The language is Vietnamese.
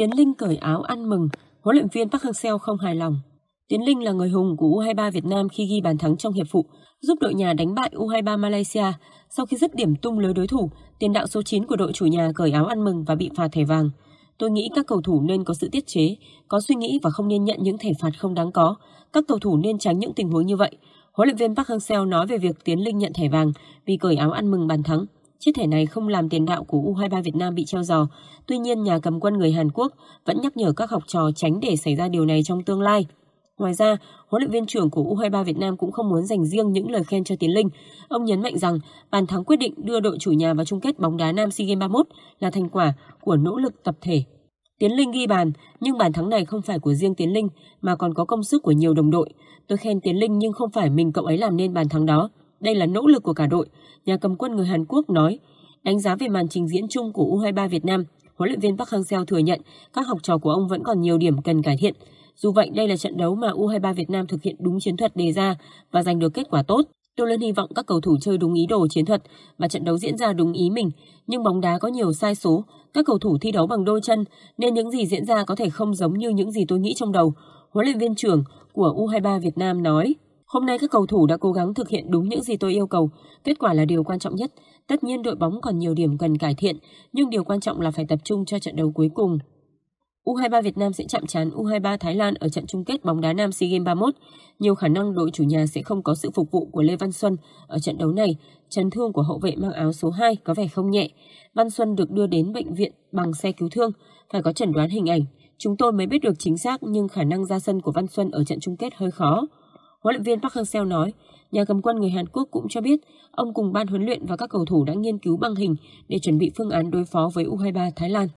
Tiến Linh cởi áo ăn mừng, huấn luyện viên Park Hang-seo không hài lòng. Tiến Linh là người hùng của U23 Việt Nam khi ghi bàn thắng trong hiệp phụ, giúp đội nhà đánh bại U23 Malaysia. Sau khi dứt điểm tung lưới đối thủ, tiền đạo số 9 của đội chủ nhà cởi áo ăn mừng và bị phạt thẻ vàng. Tôi nghĩ các cầu thủ nên có sự tiết chế, có suy nghĩ và không nên nhận những thẻ phạt không đáng có. Các cầu thủ nên tránh những tình huống như vậy. Huấn luyện viên Park Hang-seo nói về việc Tiến Linh nhận thẻ vàng vì cởi áo ăn mừng bàn thắng. Chiếc thẻ này không làm tiền đạo của U23 Việt Nam bị treo giò. Tuy nhiên, nhà cầm quân người Hàn Quốc vẫn nhắc nhở các học trò tránh để xảy ra điều này trong tương lai. Ngoài ra, huấn luyện viên trưởng của U23 Việt Nam cũng không muốn dành riêng những lời khen cho Tiến Linh. Ông nhấn mạnh rằng bàn thắng quyết định đưa đội chủ nhà vào chung kết bóng đá nam SEA Games 31 là thành quả của nỗ lực tập thể. Tiến Linh ghi bàn, nhưng bàn thắng này không phải của riêng Tiến Linh mà còn có công sức của nhiều đồng đội. Tôi khen Tiến Linh nhưng không phải mình cậu ấy làm nên bàn thắng đó. Đây là nỗ lực của cả đội, nhà cầm quân người Hàn Quốc nói. Đánh giá về màn trình diễn chung của U23 Việt Nam, huấn luyện viên Park Hang-seo thừa nhận các học trò của ông vẫn còn nhiều điểm cần cải thiện. Dù vậy, đây là trận đấu mà U23 Việt Nam thực hiện đúng chiến thuật đề ra và giành được kết quả tốt. Tôi luôn hy vọng các cầu thủ chơi đúng ý đồ chiến thuật và trận đấu diễn ra đúng ý mình. Nhưng bóng đá có nhiều sai số, các cầu thủ thi đấu bằng đôi chân nên những gì diễn ra có thể không giống như những gì tôi nghĩ trong đầu. Huấn luyện viên trưởng của U23 Việt Nam nói. Hôm nay các cầu thủ đã cố gắng thực hiện đúng những gì tôi yêu cầu. Kết quả là điều quan trọng nhất. Tất nhiên đội bóng còn nhiều điểm cần cải thiện, nhưng điều quan trọng là phải tập trung cho trận đấu cuối cùng. U23 Việt Nam sẽ chạm trán U23 Thái Lan ở trận chung kết bóng đá nam SEA Games 31. Nhiều khả năng đội chủ nhà sẽ không có sự phục vụ của Lê Văn Xuân ở trận đấu này. Chấn thương của hậu vệ mang áo số 2 có vẻ không nhẹ. Văn Xuân được đưa đến bệnh viện bằng xe cứu thương, phải có chẩn đoán hình ảnh. Chúng tôi mới biết được chính xác nhưng khả năng ra sân của Văn Xuân ở trận chung kết hơi khó. Huấn luyện viên Park Hang-seo nói, nhà cầm quân người Hàn Quốc cũng cho biết ông cùng ban huấn luyện và các cầu thủ đã nghiên cứu băng hình để chuẩn bị phương án đối phó với U23 Thái Lan.